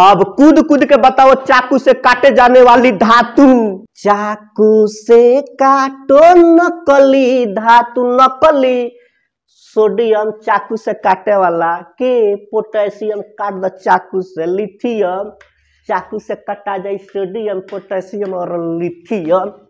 अब कूद कूद के बताओ चाकू से काटे जाने वाली धातु चाकू से काटो नकली धातु नकली सोडियम चाकू से काटे वाला के पोटेशियम काट द चाकू से लिथियम चाकू से कटा जाए सोडियम पोटेशियम और लिथियम